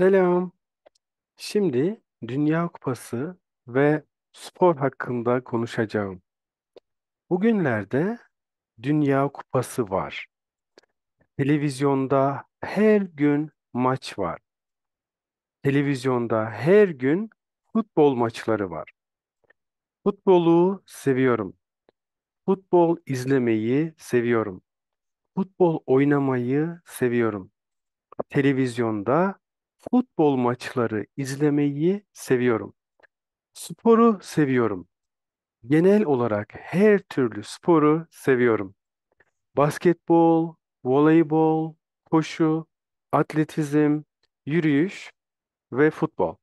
Selam. Şimdi Dünya Kupası ve spor hakkında konuşacağım. Bugünlerde Dünya Kupası var. Televizyonda her gün maç var. Televizyonda her gün futbol maçları var. Futbolu seviyorum. Futbol izlemeyi seviyorum. Futbol oynamayı seviyorum. Televizyonda Futbol maçları izlemeyi seviyorum. Sporu seviyorum. Genel olarak her türlü sporu seviyorum. Basketbol, voleybol, koşu, atletizm, yürüyüş ve futbol.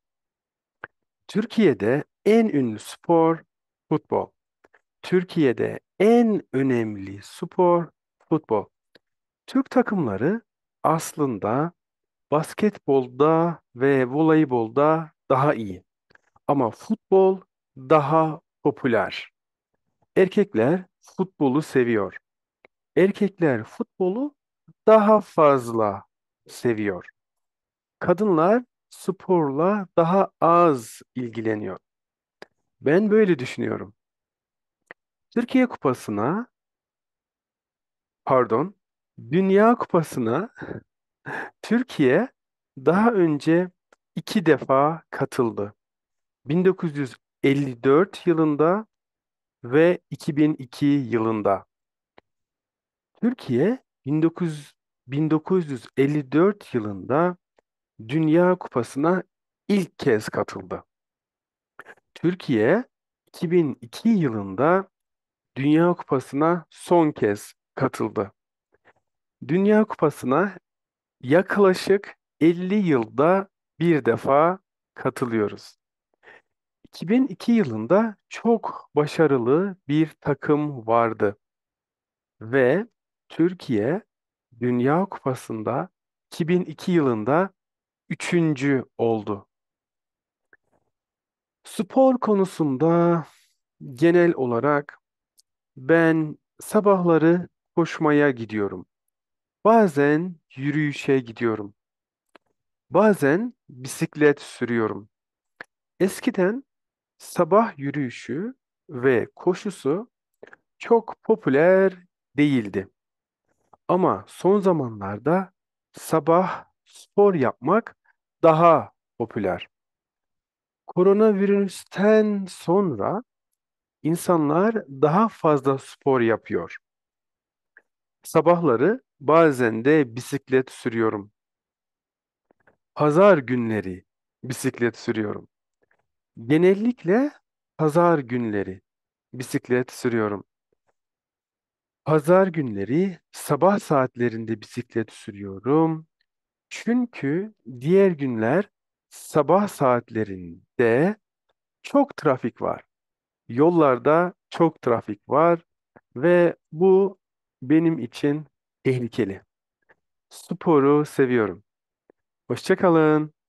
Türkiye'de en ünlü spor futbol. Türkiye'de en önemli spor futbol. Türk takımları aslında basketbolda ve voleybolda daha iyi. Ama futbol daha popüler. Erkekler futbolu seviyor. Erkekler futbolu daha fazla seviyor. Kadınlar sporla daha az ilgileniyor. Ben böyle düşünüyorum. Türkiye Kupası'na pardon, Dünya Kupası'na Türkiye daha önce iki defa katıldı. 1954 yılında ve 2002 yılında. Türkiye 19, 1954 yılında Dünya Kupası'na ilk kez katıldı. Türkiye 2002 yılında Dünya Kupası'na son kez katıldı. Dünya Kupası'na yaklaşık 50 yılda bir defa katılıyoruz. 2002 yılında çok başarılı bir takım vardı ve Türkiye Dünya Kupası'nda 2002 yılında üçüncü oldu. Spor konusunda genel olarak ben sabahları koşmaya gidiyorum. Bazen yürüyüşe gidiyorum. Bazen bisiklet sürüyorum. Eskiden sabah yürüyüşü ve koşusu çok popüler değildi. Ama son zamanlarda sabah spor yapmak daha popüler. Koronavirüsten sonra insanlar daha fazla spor yapıyor. Sabahları Bazen de bisiklet sürüyorum. Pazar günleri bisiklet sürüyorum. Genellikle pazar günleri bisiklet sürüyorum. Pazar günleri sabah saatlerinde bisiklet sürüyorum. Çünkü diğer günler sabah saatlerinde çok trafik var. Yollarda çok trafik var ve bu benim için tehlikeli. Sporu seviyorum. Hoşçakalın.